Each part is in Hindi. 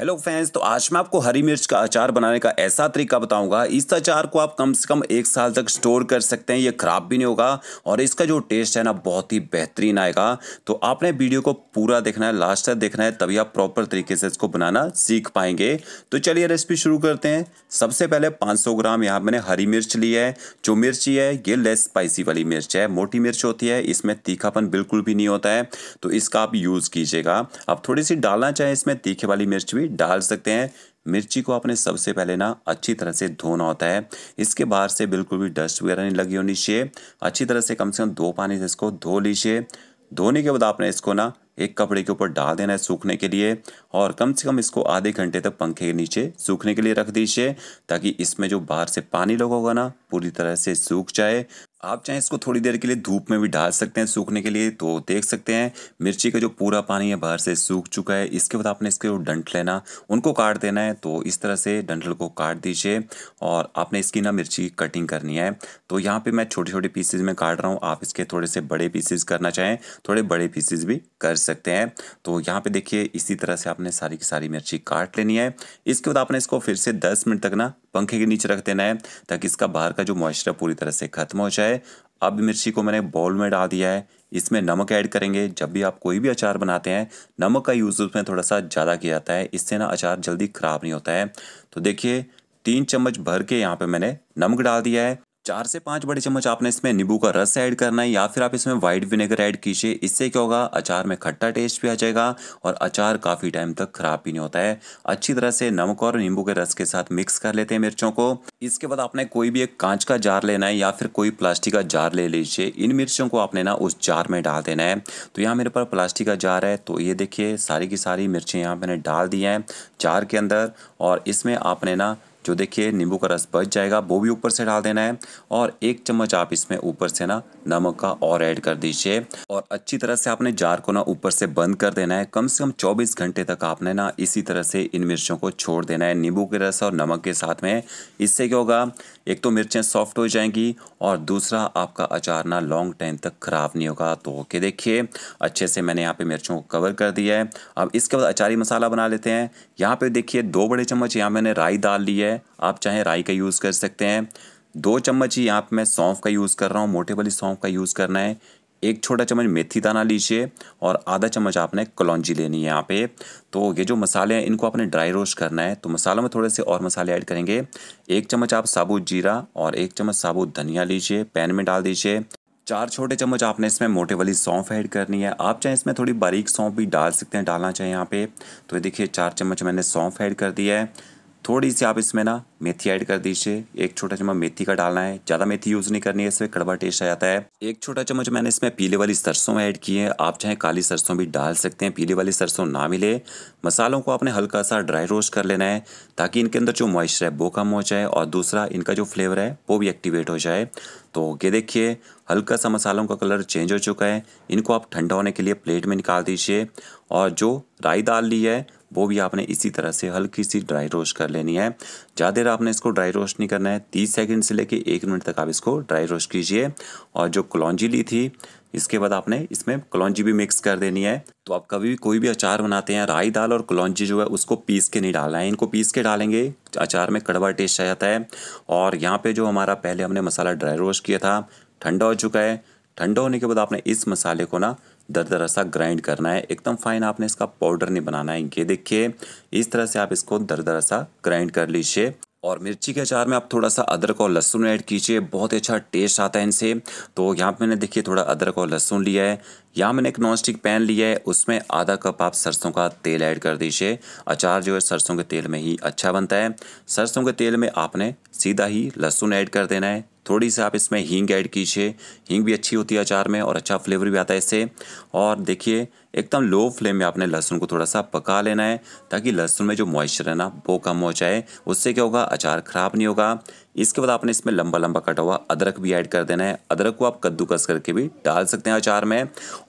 हेलो फ्रेंड्स तो आज मैं आपको हरी मिर्च का अचार बनाने का ऐसा तरीका बताऊंगा इस अचार को आप कम से कम एक साल तक स्टोर कर सकते हैं ये ख़राब भी नहीं होगा और इसका जो टेस्ट है ना बहुत ही बेहतरीन आएगा तो आपने वीडियो को पूरा देखना है लास्ट तक देखना है तभी आप प्रॉपर तरीके से इसको बनाना सीख पाएंगे तो चलिए रेसिपी शुरू करते हैं सबसे पहले पाँच ग्राम यहाँ मैंने हरी मिर्च ली है जो मिर्ची है ये लेस स्पाइसी वाली मिर्च है मोटी मिर्च होती है इसमें तीखापन बिल्कुल भी नहीं होता है तो इसका आप यूज़ कीजिएगा आप थोड़ी सी डालना चाहें इसमें तीखे वाली मिर्च भी भी डाल सकते हैं मिर्ची को आपने सबसे पहले ना अच्छी तरह से धोना होता है इसके बाहर से बिल्कुल भी डस्ट वगैरह नहीं लगी होनी चाहिए अच्छी तरह से कम से कम दो पानी से इसको धो लीजिए धोने के बाद आपने इसको ना एक कपड़े के ऊपर डाल देना है सूखने के लिए और कम से कम इसको आधे घंटे तक पंखे के नीचे सूखने के लिए रख दीजिए ताकि इसमें जो बाहर से पानी लगा होगा ना पूरी तरह से सूख जाए आप चाहे इसको थोड़ी देर के लिए धूप में भी डाल सकते हैं सूखने के लिए तो देख सकते हैं मिर्ची का जो पूरा पानी है बाहर से सूख चुका है इसके बाद आपने इसके जो डंट लेना उनको काट देना है तो इस तरह से डंटल को काट दीजिए और आपने इसकी ना मिर्ची की कटिंग करनी है तो यहाँ पे मैं छोटे छोटे पीसेज में काट रहा हूँ आप इसके थोड़े से बड़े पीसेज करना चाहें थोड़े बड़े पीसेज भी कर सकते हैं तो यहाँ पर देखिए इसी तरह से आप आपने सारी की सारी मिर्ची काट लेनी है इसके बाद आपने इसको फिर से 10 मिनट तक ना पंखे के नीचे रख देना है ताकि इसका बाहर का जो मॉइस्चर पूरी तरह से ख़त्म हो जाए अब मिर्ची को मैंने बॉल में डाल दिया है इसमें नमक ऐड करेंगे जब भी आप कोई भी अचार बनाते हैं नमक का यूज़ उसमें थोड़ा सा ज़्यादा किया जाता है इससे ना अचार जल्दी ख़राब नहीं होता है तो देखिए तीन चम्मच भर के यहाँ पे मैंने नमक डाल दिया है चार से पाँच बड़े चम्मच आपने इसमें नींबू का रस ऐड करना है या फिर आप इसमें व्हाइट विनेगर ऐड कीजिए इससे क्या होगा अचार में खट्टा टेस्ट भी आ जाएगा और अचार काफ़ी टाइम तक खराब भी नहीं होता है अच्छी तरह से नमक और नींबू के रस के साथ मिक्स कर लेते हैं मिर्चों को इसके बाद आपने कोई भी एक कांच का जार लेना है या फिर कोई प्लास्टिक का जार ले लीजिए इन मिर्चों को आपने ना उस जार में डाल देना है तो यहाँ मेरे पास प्लास्टिक का जार है तो ये देखिए सारी की सारी मिर्चें यहाँ मैंने डाल दी हैं जार के अंदर और इसमें आपने ना जो देखिए नींबू का रस बच जाएगा वो भी ऊपर से डाल देना है और एक चम्मच आप इसमें ऊपर से ना नमक का और ऐड कर दीजिए और अच्छी तरह से आपने जार को ना ऊपर से बंद कर देना है कम से कम चौबीस घंटे तक आपने ना इसी तरह से इन मिर्चों को छोड़ देना है नींबू के रस और नमक के साथ में इससे क्या होगा एक तो मिर्चें सॉफ्ट हो जाएंगी और दूसरा आपका अचार ना लॉन्ग टाइम तक ख़राब नहीं होगा तो ओके देखिए अच्छे से मैंने यहाँ पे मिर्चों को कवर कर दिया है अब इसके बाद अचारी मसाला बना लेते हैं यहाँ पे देखिए दो बड़े चम्मच यहाँ मैंने राई दाल ली है है आप चाहे राई का यूज़ कर सकते हैं दो चम्मच ही यहाँ पर मैं सौंफ का यूज़ कर रहा हूँ मोटे वाली सौंफ का यूज़ करना है एक छोटा चम्मच मेथी दाना लीजिए और आधा चम्मच आपने कलौजी लेनी है यहाँ पे तो ये जो मसाले हैं इनको आपने ड्राई रोस्ट करना है तो मसालों में थोड़े से और मसाले ऐड करेंगे एक चम्मच आप साबुत जीरा और एक चम्मच साबुत धनिया लीजिए पैन में डाल दीजिए चार छोटे चम्मच आपने इसमें मोटे वाली सौंफ ऐड करनी है आप चाहे इसमें थोड़ी बारीक सौंफ भी डाल सकते हैं डालना चाहें यहाँ पे तो ये देखिए चार चम्मच मैंने सौंफ ऐड कर दिया है थोड़ी सी आप इसमें ना मेथी ऐड कर दीजिए एक छोटा चम्मच मेथी का डालना है ज़्यादा मेथी यूज़ नहीं करनी है इसमें कड़वा टेस्ट आ जाता है एक छोटा चम्मच मैंने इसमें पीले वाली सरसों ऐड की है आप चाहे काली सरसों भी डाल सकते हैं पीले वाली सरसों ना मिले मसालों को आपने हल्का सा ड्राई रोस्ट कर लेना है ताकि इनके अंदर जो मॉइस्चर है वो कम हो जाए और दूसरा इनका जो फ्लेवर है वो भी एक्टिवेट हो जाए तो ये देखिए हल्का सा मसालों का कलर चेंज हो चुका है इनको आप ठंडा होने के लिए प्लेट में निकाल दीजिए और जो राई दाल ली है वो भी आपने इसी तरह से हल्की सी ड्राई रोस्ट कर लेनी है ज़्यादा देर आपने इसको ड्राई रोस्ट नहीं करना है तीस सेकेंड से लेके एक मिनट तक आप इसको ड्राई रोस्ट कीजिए और जो कलौजी ली थी इसके बाद आपने इसमें कलौजी भी मिक्स कर देनी है तो आप कभी भी कोई भी अचार बनाते हैं राई दाल और कलौजी जो है उसको पीस के नहीं डालना है इनको पीस के डालेंगे अचार में कड़वा टेस्ट आ जाता है और यहाँ पे जो हमारा पहले हमने मसाला ड्राई रोस्ट किया था ठंडा हो चुका है ठंडा होने के बाद आपने इस मसाले को ना दर दरा सा ग्राइंड करना है एकदम फाइन आपने इसका पाउडर नहीं बनाना है ये देखिए इस तरह से आप इसको दर दरा सा ग्राइंड कर लीजिए और मिर्ची के अचार में आप थोड़ा सा अदरक और लहसुन ऐड कीजिए बहुत ही अच्छा टेस्ट आता है इनसे तो यहाँ पे मैंने देखिए थोड़ा अदरक और लहसुन लिया है यहाँ मैंने एक नॉन स्टिक पैन लिया है उसमें आधा कप आप सरसों का तेल ऐड कर दीजिए अचार जो है सरसों के तेल में ही अच्छा बनता है सरसों के तेल में आपने सीधा ही लहसुन ऐड कर देना है थोड़ी सी आप इसमें हींग ऐड कीजिए हींग भी अच्छी होती है अचार में और अच्छा फ्लेवर भी आता है इससे और देखिए एकदम लो फ्लेम में आपने लहसुन को थोड़ा सा पका लेना है ताकि लहसुन में जो मॉइस्चर है ना वो कम हो जाए उससे क्या होगा अचार ख़राब नहीं होगा इसके बाद आपने इसमें लंबा लंबा कटा हुआ अदरक भी ऐड कर देना है अदरक को आप कद्दूकस करके भी डाल सकते हैं अचार में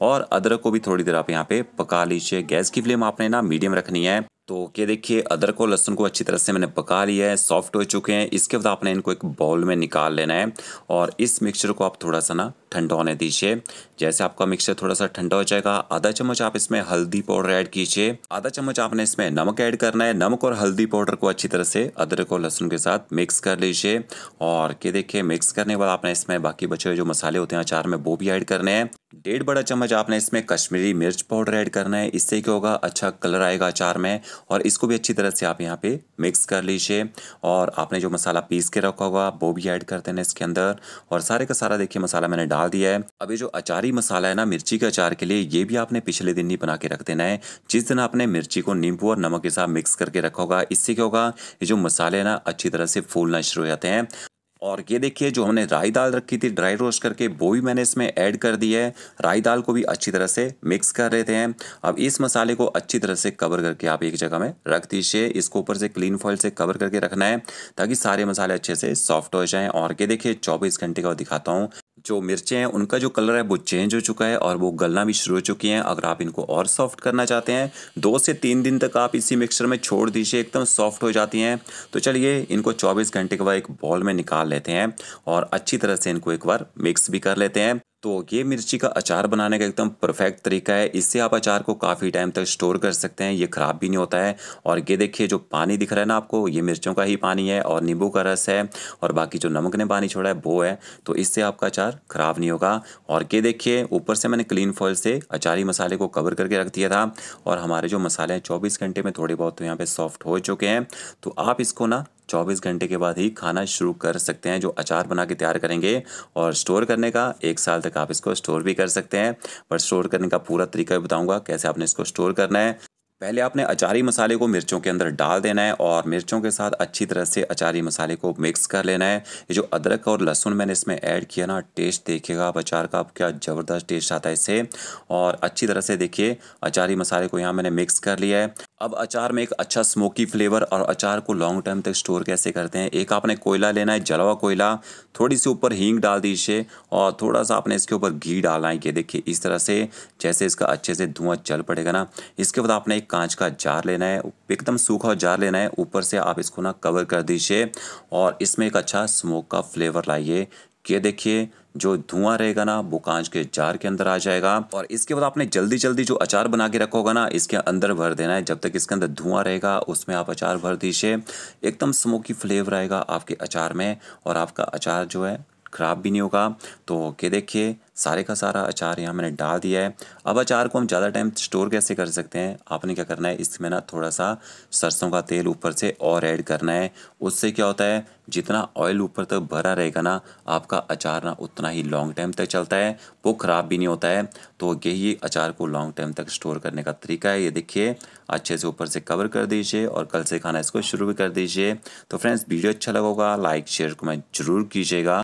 और अदरक को भी थोड़ी देर आप यहाँ पर पका लीजिए गैस की फ्लेम आपने ना मीडियम रखनी है तो ये देखिए अदरक और लहसुन को अच्छी तरह से मैंने पका लिया है सॉफ्ट हो चुके हैं इसके बाद आपने इनको एक बाउल में निकाल लेना है और इस मिक्सचर को आप थोड़ा सा ना ठंडा होने दीजिए जैसे आपका मिक्सचर थोड़ा सा ठंडा हो जाएगा आधा चम्मच आप इसमें हल्दी पाउडर ऐड कीजिए आधा चम्मच आपने इसमें नमक ऐड करना है नमक और हल्दी पाउडर को अच्छी तरह से अदरक और लहसुन के साथ मिक्स कर लीजिए और ये देखिए मिक्स करने के बाद आपने इसमें बाकी बचे हुए जो मसाले होते हैं अचार में वो भी ऐड करने हैं डेढ़ बड़ा चम्मच आपने इसमें कश्मीरी मिर्च पाउडर ऐड करना है इससे क्या होगा अच्छा कलर आएगा अचार में और इसको भी अच्छी तरह से आप यहाँ पे मिक्स कर लीजिए और आपने जो मसाला पीस के रखा होगा वो भी ऐड कर देना इसके अंदर और सारे का सारा देखिए मसाला मैंने डाल दिया है अभी जो अचारी मसाला है ना मिर्ची के अचार के लिए ये भी आपने पिछले दिन ही बना के रख देना है जिस दिन आपने मिर्ची को नींबू और नमक के साथ मिक्स करके रखा होगा इससे क्या होगा ये जो मसाले ना अच्छी तरह से फूलना शुरू हो जाते हैं और ये देखिए जो हमने राई दाल रखी थी ड्राई रोस्ट करके वो भी मैंने इसमें ऐड कर दी है राई दाल को भी अच्छी तरह से मिक्स कर रहे हैं अब इस मसाले को अच्छी तरह से कवर करके आप एक जगह में रख दीजिए इसको ऊपर से क्लीन फॉइल से कवर करके रखना है ताकि सारे मसाले अच्छे से सॉफ्ट हो जाएं और ये देखिए चौबीस घंटे का दिखाता हूँ जो मिर्चें हैं उनका जो कलर है वो चेंज हो चुका है और वो गलना भी शुरू हो चुकी हैं अगर आप इनको और सॉफ्ट करना चाहते हैं दो से तीन दिन तक आप इसी मिक्सचर में छोड़ दीजिए एकदम सॉफ्ट हो जाती हैं तो चलिए इनको 24 घंटे के बाद एक बॉल में निकाल लेते हैं और अच्छी तरह से इनको एक बार मिक्स भी कर लेते हैं तो ये मिर्ची का अचार बनाने का एकदम परफेक्ट तरीका है इससे आप अचार को काफ़ी टाइम तक स्टोर कर सकते हैं ये ख़राब भी नहीं होता है और ये देखिए जो पानी दिख रहा है ना आपको ये मिर्चों का ही पानी है और नींबू का रस है और बाकी जो नमक ने पानी छोड़ा है वो है तो इससे आपका अचार ख़राब नहीं होगा और ये देखिए ऊपर से मैंने क्लीन फॉल से अचारी मसाले को कवर करके रख दिया था और हमारे जो मसाले हैं चौबीस घंटे में थोड़े बहुत तो यहाँ पर सॉफ्ट हो चुके हैं तो आप इसको ना 24 घंटे के बाद ही खाना शुरू कर सकते हैं जो अचार बना के तैयार करेंगे और स्टोर करने का एक साल तक तक आप इसको स्टोर भी कर सकते हैं पर स्टोर करने का पूरा तरीका भी बताऊँगा कैसे आपने इसको स्टोर करना है पहले आपने अचारी मसाले को मिर्चों के अंदर डाल देना है और मिर्चों के साथ अच्छी तरह से अचारी मसाले को मिक्स कर लेना है ये जो अदरक और लहसुन मैंने इसमें ऐड किया ना टेस्ट देखिएगा आप अचार का क्या ज़बरदस्त टेस्ट आता है इससे और अच्छी तरह से देखिए अचारी मसाले को यहाँ मैंने मिक्स कर लिया है अब अचार में एक अच्छा स्मोकी फ्लेवर और अचार को लॉन्ग टाइम तक स्टोर कैसे करते हैं एक आपने कोयला लेना है जलवा कोयला थोड़ी सी ऊपर हींग डाल दीजिए और थोड़ा सा आपने इसके ऊपर घी डालना है ये देखिए इस तरह से जैसे इसका अच्छे से धुआं चल पड़ेगा ना इसके बाद आपने एक कांच का जार लेना है एकदम सूखा जार लेना है ऊपर से आप इसको ना कवर कर दीजिए और इसमें एक अच्छा स्मोक का फ्लेवर लाइए ये देखिए जो धुआं रहेगा ना वो कांच के जार के अंदर आ जाएगा और इसके बाद आपने जल्दी जल्दी जो अचार बना के रखा होगा ना इसके अंदर भर देना है जब तक इसके अंदर धुआं रहेगा उसमें आप अचार भर दीजिए एकदम स्मोकी फ्लेवर आएगा आपके अचार में और आपका अचार जो है ख़राब भी नहीं होगा तो ओके देखिए सारे का सारा अचार यहाँ मैंने डाल दिया है अब अचार को हम ज़्यादा टाइम स्टोर कैसे कर सकते हैं आपने क्या करना है इसमें ना थोड़ा सा सरसों का तेल ऊपर से और ऐड करना है उससे क्या होता है जितना ऑयल ऊपर तक भरा रहेगा ना आपका अचार ना उतना ही लॉन्ग टाइम तक चलता है वो ख़राब भी नहीं होता है तो यही अचार को लॉन्ग टाइम तक स्टोर करने का तरीका है ये देखिए अच्छे से ऊपर से कवर कर दीजिए और कल से खाना इसको शुरू भी कर दीजिए तो फ्रेंड्स वीडियो अच्छा लगेगा लाइक शेयर कमेंट जरूर कीजिएगा